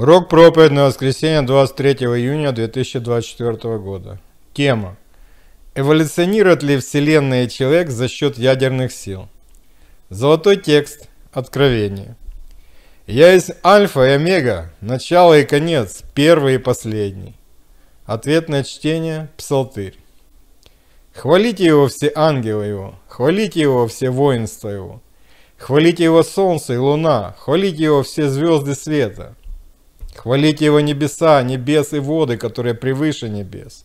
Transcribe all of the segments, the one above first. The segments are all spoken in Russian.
Рок проповедь на воскресенье 23 июня 2024 года. Тема. Эволюционирует ли Вселенная и человек за счет ядерных сил? Золотой текст. Откровение. Я есть Альфа и Омега, начало и конец, первый и последний. Ответное чтение. Псалтырь. Хвалите его все ангелы его, хвалите его все воинства его, хвалите его солнце и луна, хвалите его все звезды света, Хвалите его небеса, небес и воды, которые превыше небес.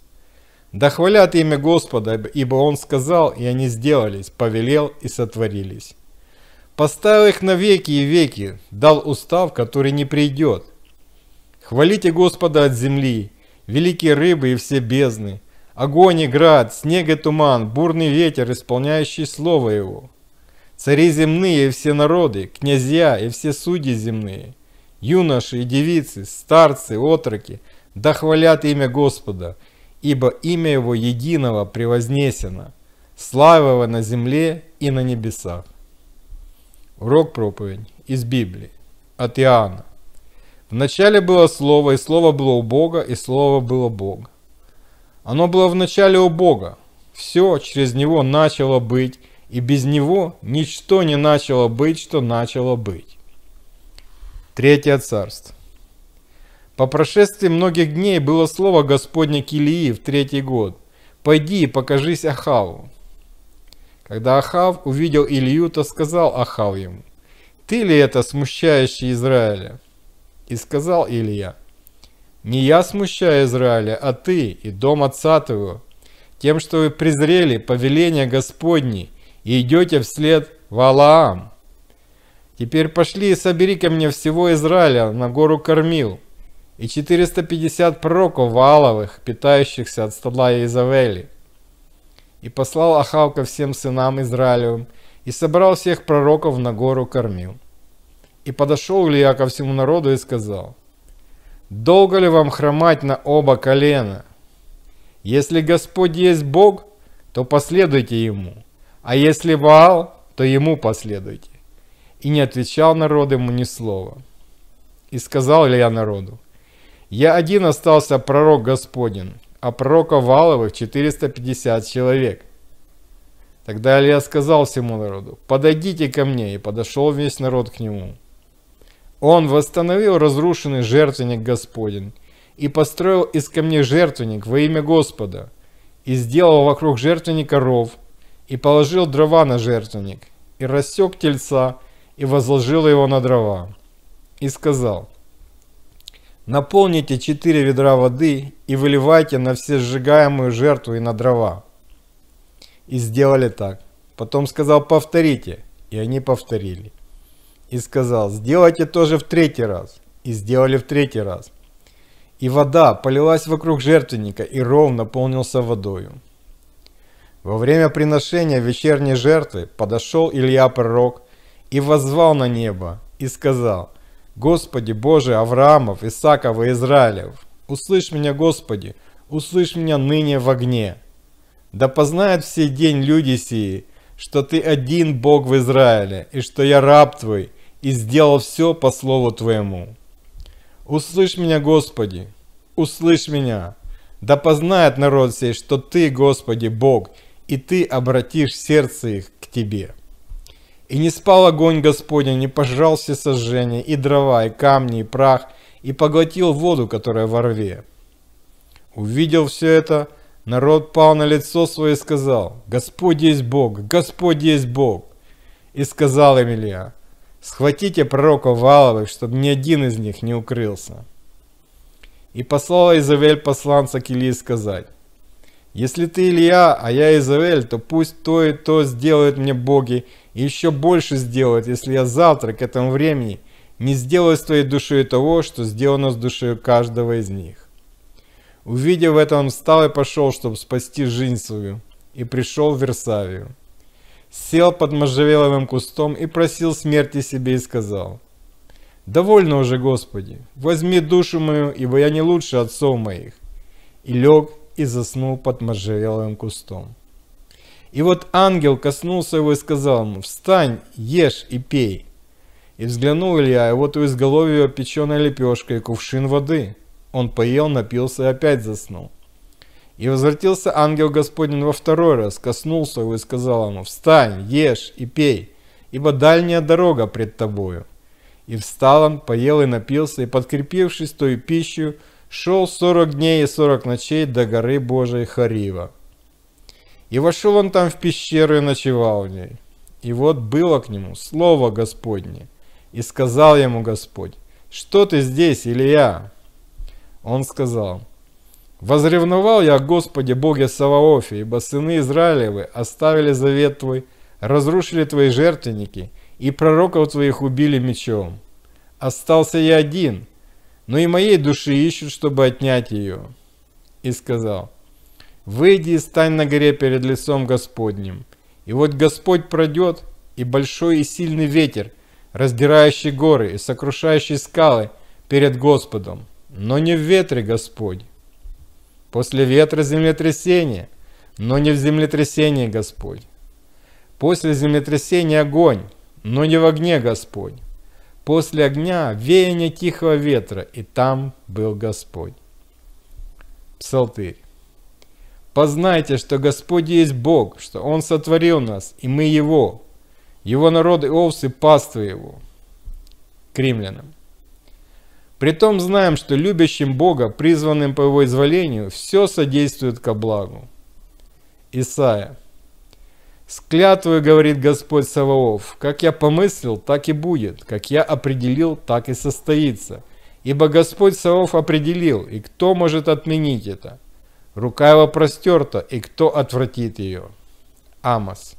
Да хвалят имя Господа, ибо Он сказал, и они сделались, повелел и сотворились. Поставил их на веки и веки, дал устав, который не придет. Хвалите Господа от земли, великие рыбы и все бездны, огонь и град, снег и туман, бурный ветер, исполняющий слово Его. Цари земные и все народы, князья и все судьи земные – юноши и девицы, старцы, отроки, да хвалят имя Господа, ибо имя Его единого превознесено, слава Его на земле и на небесах. Урок проповедь из Библии, от Иоанна. Вначале было Слово, и Слово было у Бога, и Слово было Бог. Оно было вначале у Бога. Все через Него начало быть, и без Него ничто не начало быть, что начало быть. Третье царство. По прошествии многих дней было слово Господня к Илии в третий год. «Пойди и покажись Ахаву». Когда Ахав увидел Илью, то сказал Ахав ему, «Ты ли это смущающий Израиля?» И сказал Илья, «Не я смущаю Израиля, а ты и дом отца твоего, тем, что вы презрели повеление Господне и идете вслед Валаам, Теперь пошли и собери ко мне всего Израиля на гору Кормил и 450 пророков Вааловых, питающихся от стола Изавели. И послал Ахав ко всем сынам Израилевым, и собрал всех пророков на гору Кормил. И подошел Илья ко всему народу и сказал, «Долго ли вам хромать на оба колена? Если Господь есть Бог, то последуйте Ему, а если Ваал, то Ему последуйте» и не отвечал народ ему ни слова. И сказал ли я народу, «Я один остался пророк Господен, а пророков Валовых 450 человек». Тогда Илья сказал всему народу, «Подойдите ко мне», и подошел весь народ к нему. Он восстановил разрушенный жертвенник Господень и построил из камней жертвенник во имя Господа, и сделал вокруг жертвенника ров, и положил дрова на жертвенник, и рассек тельца, и возложил его на дрова. И сказал, наполните четыре ведра воды и выливайте на все сжигаемую жертву и на дрова. И сделали так. Потом сказал, повторите. И они повторили. И сказал, сделайте тоже в третий раз. И сделали в третий раз. И вода полилась вокруг жертвенника, и ров наполнился водою. Во время приношения вечерней жертвы подошел Илья Пророк и воззвал на небо, и сказал, «Господи Боже Авраамов, Исаков и Израилев, услышь меня, Господи, услышь меня ныне в огне. Да познают все день люди сии, что Ты один Бог в Израиле, и что я раб Твой, и сделал все по слову Твоему. Услышь меня, Господи, услышь меня, да познает народ сей, что Ты, Господи, Бог, и Ты обратишь сердце их к Тебе». И не спал огонь Господень, не пожрал все сожжения, и дрова, и камни, и прах, и поглотил воду, которая во рве. Увидел все это, народ пал на лицо свое и сказал, «Господь есть Бог! Господь есть Бог!» И сказал им Илья, «Схватите пророка Валовых, чтобы ни один из них не укрылся». И послал Изавель посланца к Илии сказать, «Если ты Илья, а я Изавель, то пусть то и то сделают мне боги, еще больше сделать, если я завтра к этому времени не сделаю с твоей душой того, что сделано с душой каждого из них. Увидев это, он встал и пошел, чтобы спасти жизнь свою, и пришел в Версавию. Сел под можжевеловым кустом и просил смерти себе и сказал, «Довольно уже, Господи, возьми душу мою, ибо я не лучше отцов моих». И лег и заснул под можжевеловым кустом. И вот ангел коснулся его и сказал ему, «Встань, ешь и пей». И взглянул Илья, и вот у изголовья печеная лепешка и кувшин воды. Он поел, напился и опять заснул. И возвратился ангел Господень во второй раз, коснулся его и сказал ему, «Встань, ешь и пей, ибо дальняя дорога пред тобою». И встал он, поел и напился, и, подкрепившись той пищей, шел сорок дней и сорок ночей до горы Божией Харива. И вошел он там в пещеру и ночевал в ней. И вот было к нему слово Господне. И сказал ему Господь, что ты здесь, Илья? Он сказал, возревновал я Господи Боге Саваофе, ибо сыны Израилевы оставили завет твой, разрушили твои жертвенники, и пророков твоих убили мечом. Остался я один, но и моей души ищут, чтобы отнять ее. И сказал, Выйди и стань на горе перед лицом Господним. И вот Господь пройдет, и большой и сильный ветер, раздирающий горы и сокрушающий скалы перед Господом, но не в ветре Господь. После ветра землетрясение, но не в землетрясении Господь. После землетрясения огонь, но не в огне Господь. После огня веяние тихого ветра, и там был Господь. Псалтырь. Познайте, что Господь есть Бог, что Он сотворил нас, и мы Его, Его народ и овцы паствы Его». К римлянам. Притом знаем, что любящим Бога, призванным по Его изволению, все содействует ко благу. Исаия. «С говорит Господь Саваоф, как я помыслил, так и будет, как я определил, так и состоится. Ибо Господь Саваоф определил, и кто может отменить это?» Рука его простерта, и кто отвратит ее? Амос.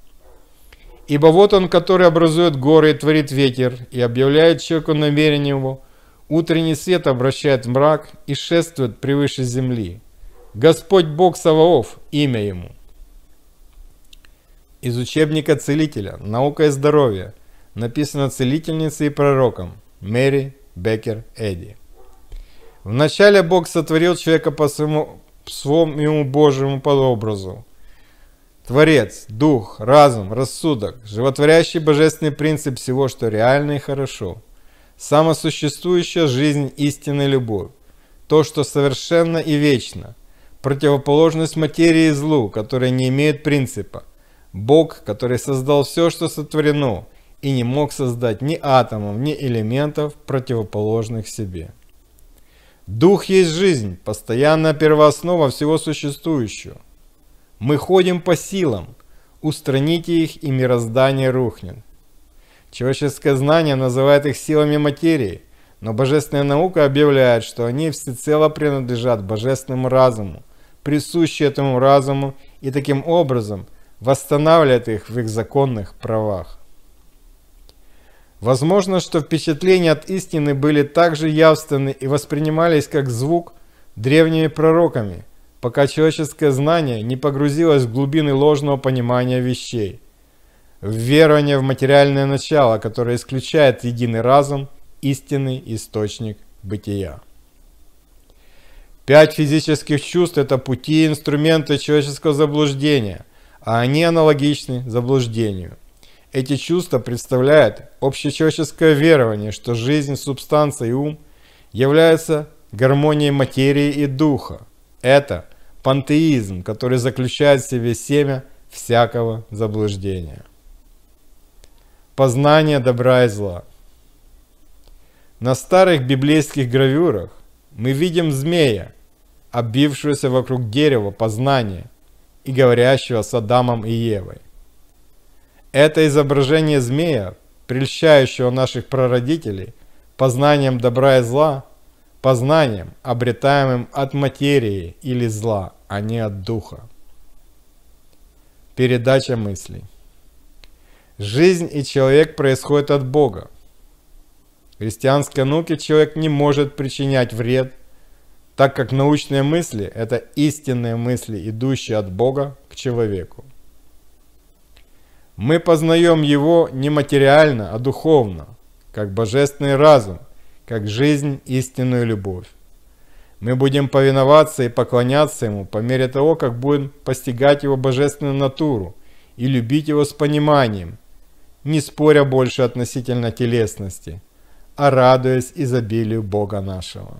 Ибо вот он, который образует горы и творит ветер, и объявляет человеку намерение его, утренний свет обращает в мрак и шествует превыше земли. Господь Бог Саваоф, имя ему. Из учебника целителя «Наука и здоровье» написано целительницей и пророком Мэри Беккер Эдди. Вначале Бог сотворил человека по своему своему Божьему подобразу. Творец, дух, разум, рассудок, животворящий божественный принцип всего, что реально и хорошо. Самосуществующая жизнь истинной любовь. То, что совершенно и вечно. Противоположность материи и злу, которая не имеет принципа. Бог, который создал все, что сотворено, и не мог создать ни атомов, ни элементов, противоположных себе. Дух есть жизнь, постоянная первооснова всего существующего. Мы ходим по силам, устраните их и мироздание рухнет. Человеческое знание называет их силами материи, но божественная наука объявляет, что они всецело принадлежат божественному разуму, присущи этому разуму и таким образом восстанавливает их в их законных правах. Возможно, что впечатления от истины были также явственны и воспринимались как звук древними пророками, пока человеческое знание не погрузилось в глубины ложного понимания вещей. В верование в материальное начало, которое исключает единый разум, истинный источник бытия. Пять физических чувств – это пути и инструменты человеческого заблуждения, а они аналогичны заблуждению – эти чувства представляют общечеловеческое верование, что жизнь, субстанция и ум являются гармонией материи и духа. Это пантеизм, который заключает в себе семя всякого заблуждения. Познание добра и зла. На старых библейских гравюрах мы видим змея, обвившегося вокруг дерева познания и говорящего с Адамом и Евой. Это изображение змея, прельщающего наших прародителей познанием добра и зла, познанием, обретаемым от материи или зла, а не от духа. Передача мыслей. Жизнь и человек происходят от Бога. В христианской науке человек не может причинять вред, так как научные мысли – это истинные мысли, идущие от Бога к человеку. Мы познаем его не материально, а духовно, как божественный разум, как жизнь, истинную любовь. Мы будем повиноваться и поклоняться ему по мере того, как будем постигать его божественную натуру и любить его с пониманием, не споря больше относительно телесности, а радуясь изобилию Бога нашего.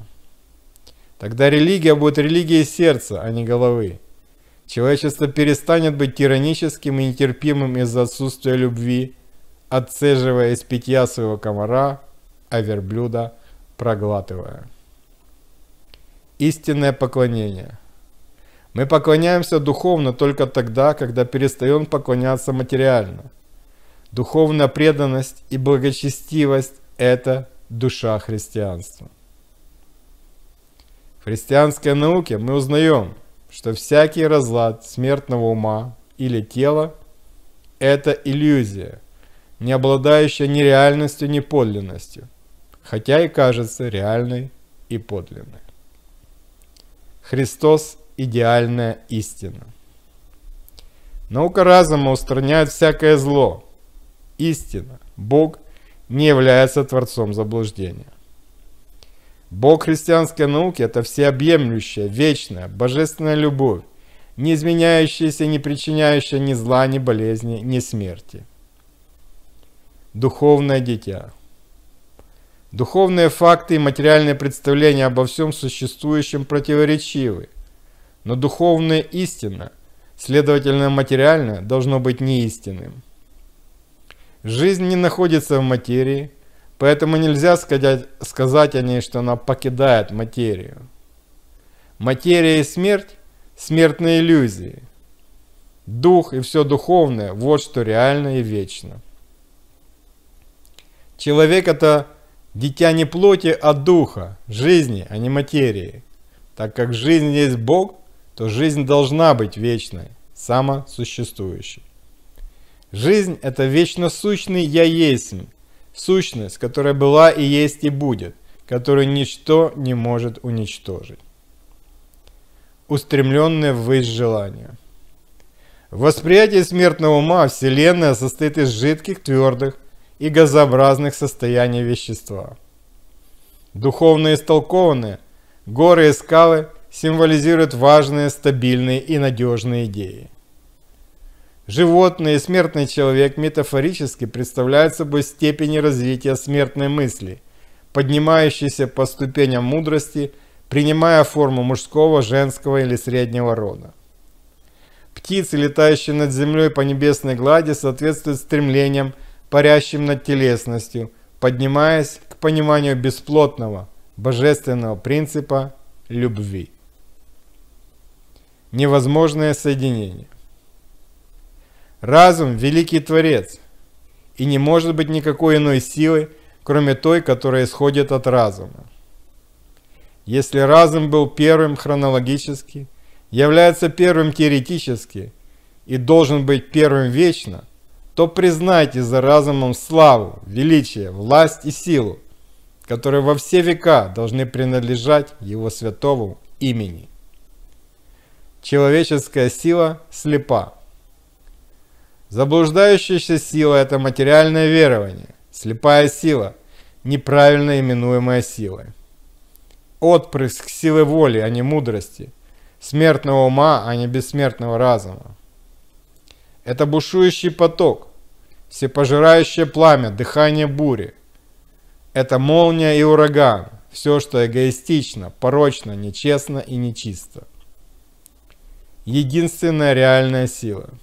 Тогда религия будет религией сердца, а не головы. Человечество перестанет быть тираническим и нетерпимым из-за отсутствия любви, отцеживая из питья своего комара, а верблюда проглатывая. Истинное поклонение. Мы поклоняемся духовно только тогда, когда перестаем поклоняться материально. Духовная преданность и благочестивость – это душа христианства. В христианской науке мы узнаем – что всякий разлад смертного ума или тела – это иллюзия, не обладающая ни реальностью, ни подлинностью, хотя и кажется реальной и подлинной. Христос – идеальная истина. Наука разума устраняет всякое зло. Истина, Бог не является творцом заблуждения. Бог христианской науки – это всеобъемлющая, вечная, божественная любовь, не изменяющаяся, не причиняющая ни зла, ни болезни, ни смерти. Духовное дитя. Духовные факты и материальные представления обо всем существующем противоречивы, но духовная истина, следовательно материальное, должно быть неистинным. Жизнь не находится в материи – Поэтому нельзя сказать, сказать о ней, что она покидает материю. Материя и смерть – смертные иллюзии. Дух и все духовное – вот что реально и вечно. Человек – это дитя не плоти, а духа, жизни, а не материи. Так как жизнь есть Бог, то жизнь должна быть вечной, самосуществующей. Жизнь – это вечно сущный «я есть», сущность, которая была и есть и будет, которую ничто не может уничтожить. Устремленное ввысь желание. В восприятии смертного ума Вселенная состоит из жидких, твердых и газообразных состояний вещества. Духовные истолкованные горы и скалы символизируют важные, стабильные и надежные идеи. Животные и смертный человек метафорически представляют собой степени развития смертной мысли, поднимающейся по ступеням мудрости, принимая форму мужского, женского или среднего рода. Птицы, летающие над землей по небесной глади, соответствуют стремлениям, парящим над телесностью, поднимаясь к пониманию бесплотного, божественного принципа любви. Невозможное соединение. Разум – великий творец, и не может быть никакой иной силы, кроме той, которая исходит от разума. Если разум был первым хронологически, является первым теоретически и должен быть первым вечно, то признайте за разумом славу, величие, власть и силу, которые во все века должны принадлежать его святому имени. Человеческая сила слепа. Заблуждающаяся сила – это материальное верование, слепая сила, неправильно именуемая силой. Отпрыск силы воли, а не мудрости, смертного ума, а не бессмертного разума. Это бушующий поток, всепожирающее пламя, дыхание бури. Это молния и ураган, все, что эгоистично, порочно, нечестно и нечисто. Единственная реальная сила –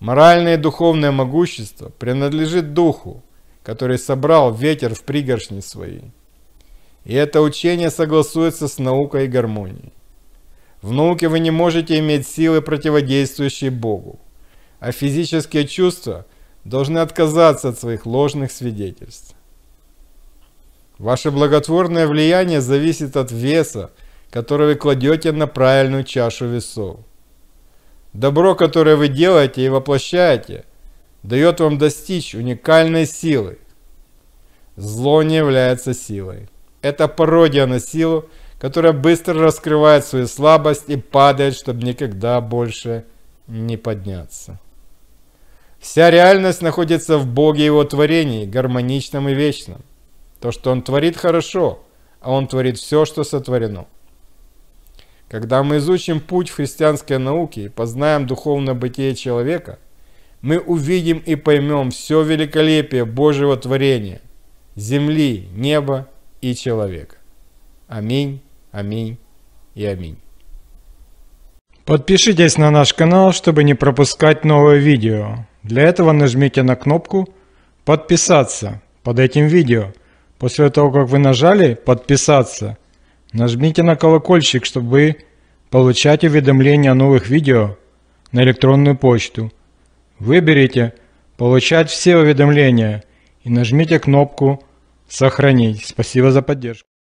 Моральное и духовное могущество принадлежит духу, который собрал ветер в пригоршни свои. И это учение согласуется с наукой и гармонией. В науке вы не можете иметь силы, противодействующие Богу, а физические чувства должны отказаться от своих ложных свидетельств. Ваше благотворное влияние зависит от веса, который вы кладете на правильную чашу весов. Добро, которое вы делаете и воплощаете, дает вам достичь уникальной силы. Зло не является силой. Это пародия на силу, которая быстро раскрывает свою слабость и падает, чтобы никогда больше не подняться. Вся реальность находится в Боге и Его творении, гармоничном и вечном. То, что Он творит, хорошо, а Он творит все, что сотворено. Когда мы изучим путь христианской науки и познаем духовное бытие человека, мы увидим и поймем все великолепие Божьего творения – земли, неба и человека. Аминь, аминь и аминь. Подпишитесь на наш канал, чтобы не пропускать новые видео. Для этого нажмите на кнопку «Подписаться» под этим видео. После того, как вы нажали «Подписаться», Нажмите на колокольчик, чтобы получать уведомления о новых видео на электронную почту. Выберите «Получать все уведомления» и нажмите кнопку «Сохранить». Спасибо за поддержку.